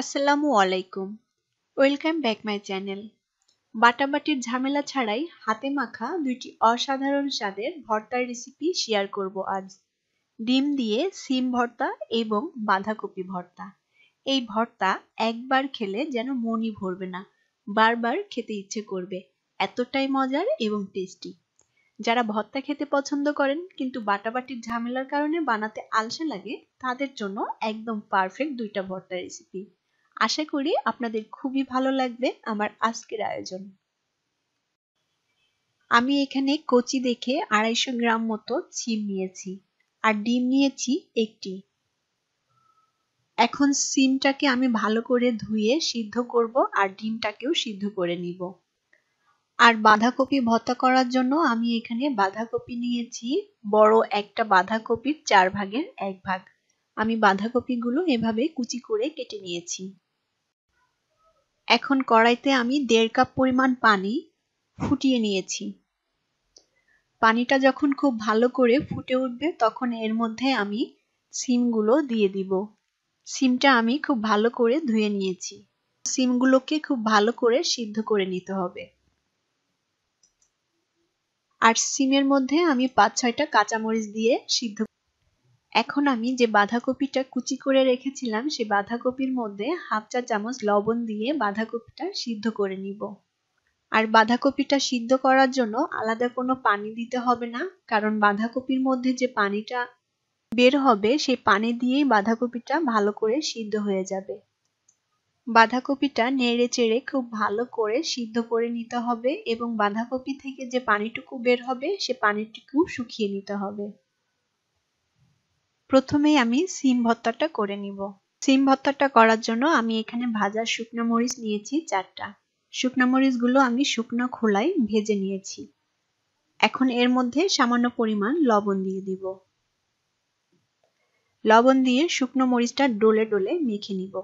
আসসালামু আলাইকুম welcome back my channel বাটাবাটির ঝামেলা ছাড়াই হাতে মাখা দুইটি অসাধারণ স্বাদের ভর্তার রেসিপি শেয়ার করব আজ ডিম দিয়ে সিম ভর্তা এবং বাঁধাকপি ভর্তা এই ভর্তা একবার খেলে যেন মনই ভরবে না বারবার খেতে ইচ্ছে করবে এতটাই মজার এবং টেস্টি যারা ভর্তা খেতে পছন্দ করেন কিন্তু বাটাবাটির ঝামেলার কারণে বানাতে আলসা লাগে তাদের জন্য একদম পারফেক্ট দুইটা ভর্তা রেসিপি আশা করি আপনাদের খুবই ভালো লাগবে আমার আজকের আয়োজন আমি এখানে কচি দেখে আড়াইশো গ্রাম মতো ছিম নিয়েছি আর ডিম নিয়েছি একটি এখন সিমটাকে আমি ভালো করে ধুয়ে সিদ্ধ করব আর ডিমটাকেও সিদ্ধ করে নিব আর বাঁধাকপি ভর্তা করার জন্য আমি এখানে বাঁধাকপি নিয়েছি বড় একটা বাঁধাকপির চার ভাগের এক ভাগ আমি বাঁধাকপিগুলো এভাবে কুচি করে কেটে নিয়েছি এখন কড়াইতে আমি দেড় কাপ পরিমাণ পানি ফুটিয়ে নিয়েছি পানিটা যখন খুব ভালো করে ফুটে উঠবে তখন এর মধ্যে আমি সিমগুলো দিয়ে দিব সিমটা আমি খুব ভালো করে ধুয়ে নিয়েছি সিমগুলোকে খুব ভালো করে সিদ্ধ করে নিতে হবে আর সিমের মধ্যে আমি পাঁচ ছয়টা কাঁচামরিচ দিয়ে সিদ্ধ এখন আমি যে বাঁধাকপিটা কুচি করে রেখেছিলাম সেই বাঁধাকপির মধ্যে হাফ চা চামচ লবণ দিয়ে বাঁধাকপিটা সিদ্ধ করে নিব আর বাঁধাকপিটা সিদ্ধ করার জন্য আলাদা কোনো পানি দিতে হবে না কারণ বাঁধাকপির মধ্যে যে পানিটা বের হবে সেই পানি দিয়েই বাঁধাকপিটা ভালো করে সিদ্ধ হয়ে যাবে বাঁধাকপিটা নেড়ে চেড়ে খুব ভালো করে সিদ্ধ করে নিতে হবে এবং বাঁধাকপি থেকে যে পানিটুকু বের হবে সে পানিটুকু শুকিয়ে নিতে হবে প্রথমেই আমি সিম ভর্তাটা করে নিব সিম ভর্তাটা করার জন্য আমি এখানে ভাজা শুকনো মরিচ নিয়েছি চারটা শুকনো মরিচগুলো আমি শুকনো খোলায় ভেজে নিয়েছি এখন এর মধ্যে সামান্য পরিমাণ লবণ দিয়ে দিব লবণ দিয়ে শুকনো মরিচটা ডলে ডলে মেখে নিব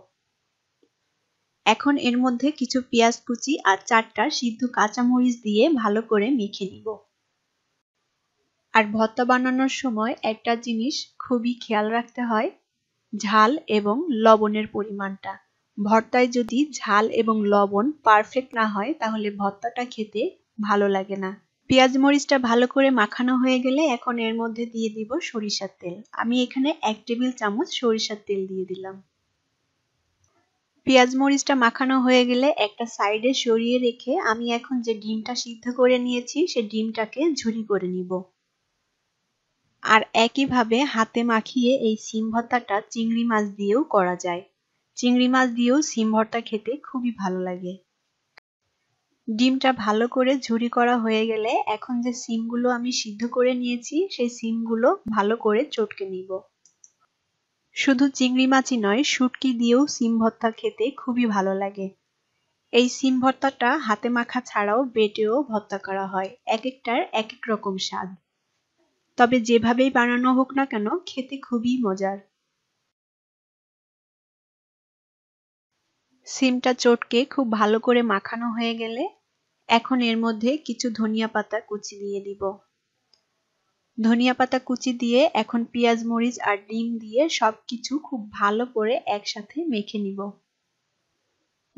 এখন এর মধ্যে কিছু পেঁয়াজ কুচি আর চারটা সিদ্ধ কাঁচামরিচ দিয়ে ভালো করে মেখে নিব আর ভর্তা বানানোর সময় একটা জিনিস খুবই খেয়াল রাখতে হয় ঝাল এবং লবণের পরিমাণটা ভর্তায় যদি ঝাল এবং লবণ পারফেক্ট না হয় তাহলে ভর্তাটা খেতে ভালো লাগে না পেঁয়াজ মরিচটা ভালো করে মাখানো হয়ে গেলে এখন এর মধ্যে দিয়ে দিব সরিষার তেল আমি এখানে এক টেবিল চামচ সরিষার তেল দিয়ে দিলাম পেঁয়াজ মরিচটা মাখানো হয়ে গেলে একটা সাইডে সরিয়ে রেখে আমি এখন যে ডিমটা সিদ্ধ করে নিয়েছি সে ডিমটাকে ঝুরি করে নিব আর একইভাবে হাতে মাখিয়ে এই সিম ভর্তাটা চিংড়ি মাছ দিয়েও করা যায় চিংড়ি মাছ দিয়েও সিম ভর্তা খেতে খুবই ভালো লাগে ডিমটা ভালো করে ঝুরি করা হয়ে গেলে এখন যে সিমগুলো আমি সিদ্ধ করে নিয়েছি সেই সিমগুলো ভালো করে চটকে নিব শুধু চিংড়ি মাছই নয় শুটকি দিয়েও সিম ভর্তা খেতে খুবই ভালো লাগে এই সিম ভর্তাটা হাতে মাখা ছাড়াও বেটেও ভর্তা করা হয় এক একটার এক এক রকম স্বাদ তবে যেভাবেই বানানো হোক না কেন খেতে খুবই মজার সিমটা চটকে খুব ভালো করে মাখানো হয়ে গেলে এখন এর মধ্যে কিছু ধনিয়া পাতা কুচি দিয়ে দিব ধনিয়া পাতা কুচি দিয়ে এখন পেঁয়াজ মরিচ আর ডিম দিয়ে সব কিছু খুব ভালো করে একসাথে মেখে নিব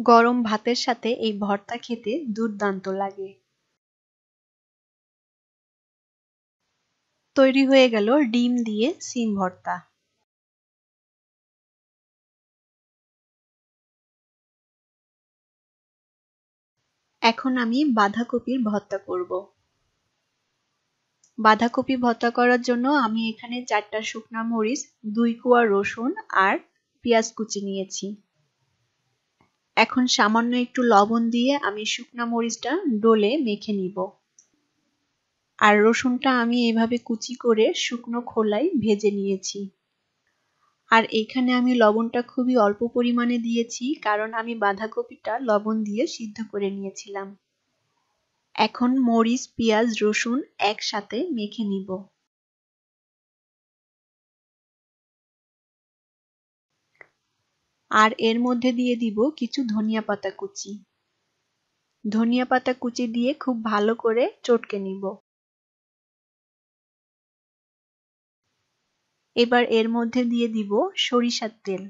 গরম ভাতের সাথে এই ভর্তা খেতে দুর্দান্ত লাগে তৈরি হয়ে গেল ডিম দিয়ে সিম ভর্তা এখন আমি বাঁধাকপির ভর্তা করব বাঁধাকপি ভর্তা করার জন্য আমি এখানে চারটা শুকনা মরিচ দুই কুয়া রসুন আর পেঁয়াজ কুচি নিয়েছি এখন সামান্য একটু লবণ দিয়ে আমি শুকনা মরিচটা ডোলে মেখে নিব আর রসুনটা আমি এভাবে কুচি করে শুকনো খোলায় ভেজে নিয়েছি আর এখানে আমি লবণটা খুবই অল্প পরিমাণে দিয়েছি কারণ আমি বাঁধাকপিটা লবণ দিয়ে সিদ্ধ করে নিয়েছিলাম এখন মরিচ পেঁয়াজ রসুন একসাথে মেখে নিব আর এর মধ্যে দিয়ে দিব কিছু ধনিয়া পাতা কুচি ধনিয়া পাতা কুচি দিয়ে খুব ভালো করে চটকে নিব এবার এর মধ্যে দিয়ে দিব সরিষার তেল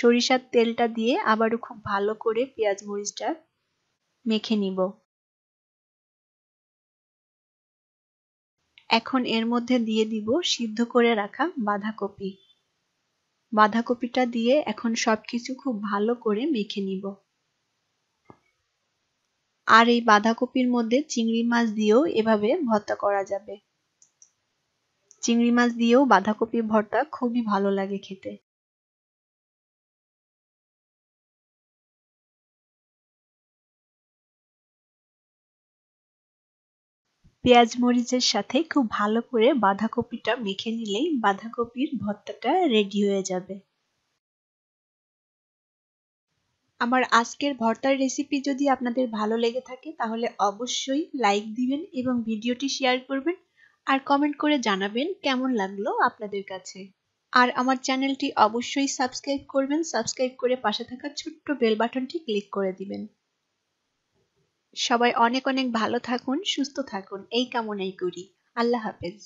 সরিষার তেলটা দিয়ে আবারও খুব ভালো করে পেঁয়াজ মরিচটা মেখে নিব এখন এর মধ্যে দিয়ে দিব সিদ্ধ করে রাখা বাঁধাকপি বাঁধাকপিটা দিয়ে এখন সবকিছু খুব ভালো করে মেখে নিব আর এই বাঁধাকপির মধ্যে চিংড়ি মাছ দিয়েও এভাবে ভর্তা করা যাবে চিংড়ি মাছ দিয়েও বাঁধাকপির ভর্তা খুবই ভালো লাগে খেতে পেঁয়াজ মরিচের সাথে খুব ভালো করে বাঁধাকপিটা মেখে নিলেই বাঁধাকপির ভর্তাটা রেডি হয়ে যাবে আমার আজকের ভর্তার রেসিপি যদি আপনাদের ভালো লেগে থাকে তাহলে অবশ্যই লাইক দিবেন এবং ভিডিওটি শেয়ার করবেন আর কমেন্ট করে জানাবেন কেমন লাগলো আপনাদের কাছে আর আমার চ্যানেলটি অবশ্যই সাবস্ক্রাইব করবেন সাবস্ক্রাইব করে পাশে থাকা ছোট্ট বেল বাটনটি ক্লিক করে দিবেন সবাই অনেক অনেক ভালো থাকুন সুস্থ থাকুন এই কামনাই করি আল্লাহ হাফেজ